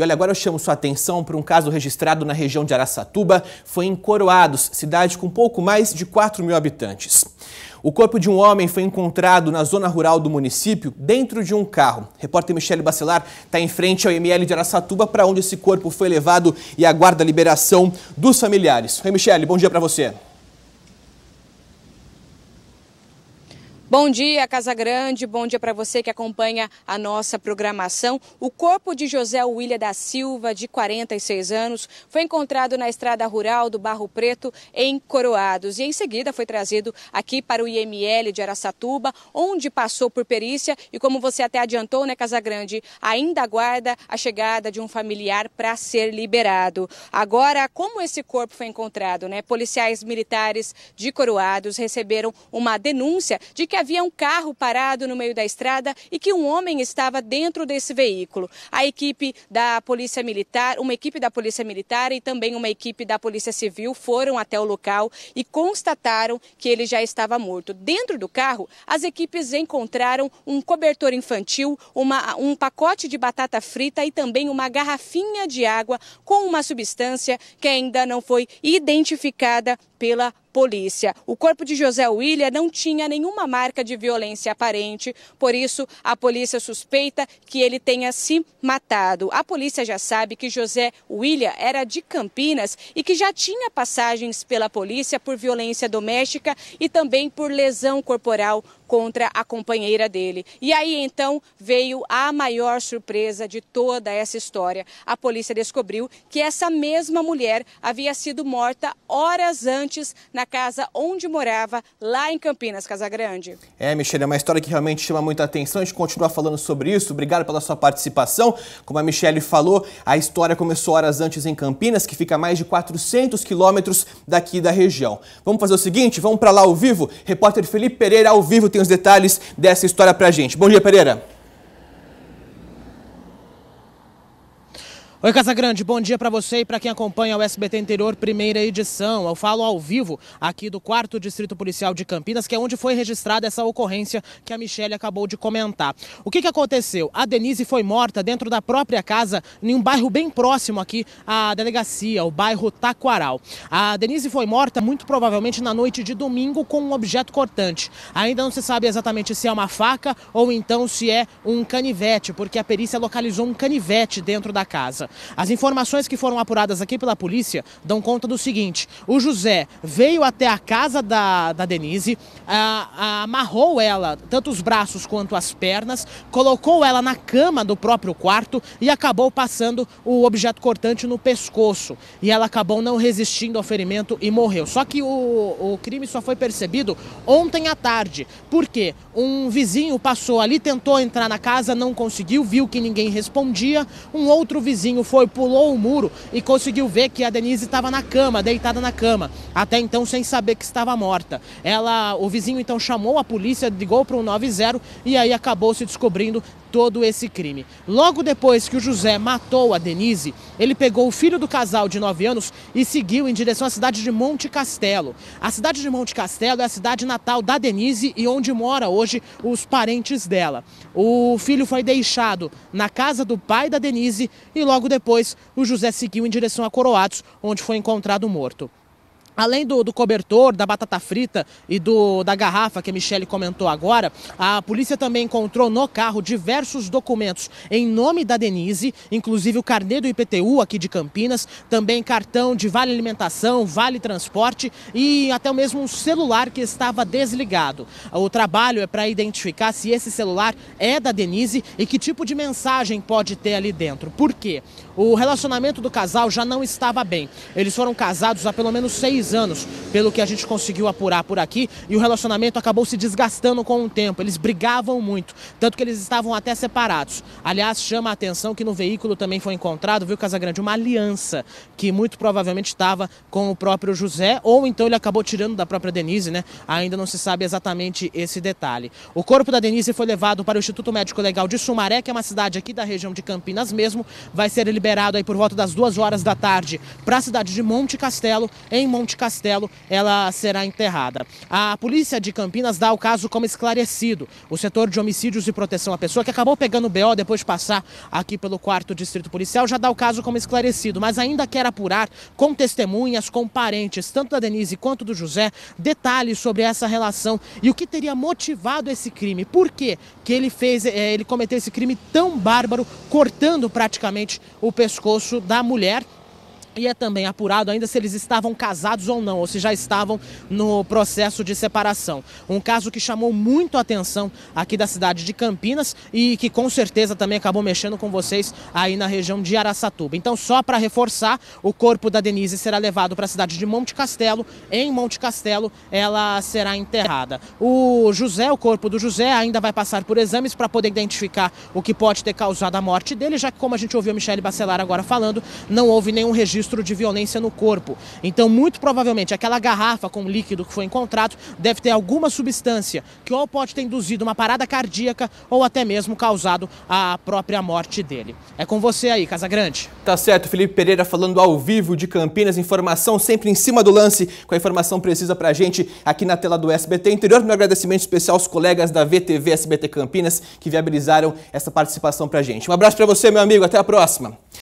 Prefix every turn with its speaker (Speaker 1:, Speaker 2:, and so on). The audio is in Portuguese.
Speaker 1: E olha, agora eu chamo sua atenção para um caso registrado na região de Araçatuba, foi em Coroados, cidade com pouco mais de 4 mil habitantes. O corpo de um homem foi encontrado na zona rural do município, dentro de um carro. repórter Michele Bacelar está em frente ao ML de Araçatuba, para onde esse corpo foi levado e aguarda a liberação dos familiares. Oi, Michele, bom dia para você.
Speaker 2: Bom dia, Casa Grande. Bom dia para você que acompanha a nossa programação. O corpo de José William da Silva, de 46 anos, foi encontrado na estrada rural do Barro Preto, em Coroados, e em seguida foi trazido aqui para o IML de Araçatuba, onde passou por perícia e como você até adiantou, né, Casa Grande, ainda aguarda a chegada de um familiar para ser liberado. Agora, como esse corpo foi encontrado, né? Policiais militares de Coroados receberam uma denúncia de que havia um carro parado no meio da estrada e que um homem estava dentro desse veículo. A equipe da Polícia Militar, uma equipe da Polícia Militar e também uma equipe da Polícia Civil foram até o local e constataram que ele já estava morto. Dentro do carro, as equipes encontraram um cobertor infantil, uma, um pacote de batata frita e também uma garrafinha de água com uma substância que ainda não foi identificada pela polícia. O corpo de José William não tinha nenhuma marca de violência aparente, por isso a polícia suspeita que ele tenha se matado. A polícia já sabe que José William era de Campinas e que já tinha passagens pela polícia por violência doméstica e também por lesão corporal contra a companheira dele. E aí então veio a maior surpresa de toda essa história. A polícia descobriu que essa mesma mulher havia sido morta horas antes na casa onde morava, lá em Campinas, Casagrande.
Speaker 1: É, Michele, é uma história que realmente chama muita atenção. A gente continua falando sobre isso. Obrigado pela sua participação. Como a Michele falou, a história começou horas antes em Campinas, que fica a mais de 400 quilômetros daqui da região. Vamos fazer o seguinte? Vamos para lá ao vivo? Repórter Felipe Pereira ao vivo tem pouquinho os detalhes dessa história para a gente. Bom dia, Pereira.
Speaker 3: Oi, Casa Grande, bom dia para você e para quem acompanha o SBT Interior, primeira edição. Eu falo ao vivo aqui do 4 Distrito Policial de Campinas, que é onde foi registrada essa ocorrência que a Michelle acabou de comentar. O que, que aconteceu? A Denise foi morta dentro da própria casa, em um bairro bem próximo aqui à delegacia, o bairro Taquaral. A Denise foi morta muito provavelmente na noite de domingo com um objeto cortante. Ainda não se sabe exatamente se é uma faca ou então se é um canivete, porque a perícia localizou um canivete dentro da casa. As informações que foram apuradas aqui pela polícia dão conta do seguinte: o José veio até a casa da, da Denise, a, a, amarrou ela, tanto os braços quanto as pernas, colocou ela na cama do próprio quarto e acabou passando o objeto cortante no pescoço. E ela acabou não resistindo ao ferimento e morreu. Só que o, o crime só foi percebido ontem à tarde, porque um vizinho passou ali, tentou entrar na casa, não conseguiu, viu que ninguém respondia, um outro vizinho Bruno foi, pulou o muro e conseguiu ver que a Denise estava na cama, deitada na cama, até então sem saber que estava morta. Ela, o vizinho então chamou a polícia, ligou para o 90 e aí acabou se descobrindo todo esse crime. Logo depois que o José matou a Denise, ele pegou o filho do casal de 9 anos e seguiu em direção à cidade de Monte Castelo. A cidade de Monte Castelo é a cidade natal da Denise e onde mora hoje os parentes dela. O filho foi deixado na casa do pai da Denise e logo depois o José seguiu em direção a Coroados, onde foi encontrado morto. Além do, do, cobertor, da batata frita e do, da garrafa que a Michelle comentou agora, a polícia também encontrou no carro diversos documentos em nome da Denise, inclusive o carnê do IPTU aqui de Campinas, também cartão de vale alimentação, vale transporte e até mesmo um celular que estava desligado. O trabalho é para identificar se esse celular é da Denise e que tipo de mensagem pode ter ali dentro. Por quê? O relacionamento do casal já não estava bem. Eles foram casados há pelo menos seis anos, pelo que a gente conseguiu apurar por aqui, e o relacionamento acabou se desgastando com o tempo. Eles brigavam muito, tanto que eles estavam até separados. Aliás, chama a atenção que no veículo também foi encontrado, viu, Casagrande, uma aliança que muito provavelmente estava com o próprio José, ou então ele acabou tirando da própria Denise, né? Ainda não se sabe exatamente esse detalhe. O corpo da Denise foi levado para o Instituto Médico Legal de Sumaré, que é uma cidade aqui da região de Campinas mesmo, vai ser liberado aí por volta das duas horas da tarde para a cidade de Monte Castelo, em Monte Monte Castelo, ela será enterrada. A polícia de Campinas dá o caso como esclarecido. O setor de homicídios e proteção à pessoa, que acabou pegando o BO depois de passar aqui pelo quarto distrito policial, já dá o caso como esclarecido, mas ainda quer apurar com testemunhas, com parentes, tanto da Denise quanto do José, detalhes sobre essa relação e o que teria motivado esse crime. Por quê? que ele fez, eh, ele cometeu esse crime tão bárbaro, cortando praticamente o pescoço da mulher e é também apurado ainda se eles estavam casados ou não, ou se já estavam no processo de separação. Um caso que chamou muito a atenção aqui da cidade de Campinas e que com certeza também acabou mexendo com vocês aí na região de Araçatuba. Então, só para reforçar, o corpo da Denise será levado para a cidade de Monte Castelo. Em Monte Castelo, ela será enterrada. O José, o corpo do José, ainda vai passar por exames para poder identificar o que pode ter causado a morte dele, já que, como a gente ouviu a Michelle Bacelar agora falando, não houve nenhum registro registro de violência no corpo. Então, muito provavelmente, aquela garrafa com líquido que foi encontrado deve ter alguma substância que ou pode ter induzido uma parada cardíaca ou até mesmo causado a própria morte dele. É com você aí, Casagrande.
Speaker 1: Tá certo, Felipe Pereira falando ao vivo de Campinas, informação sempre em cima do lance, com a informação precisa pra gente aqui na tela do SBT Interior. Meu agradecimento especial aos colegas da VTV SBT Campinas que viabilizaram essa participação pra gente. Um abraço para você, meu amigo, até a próxima.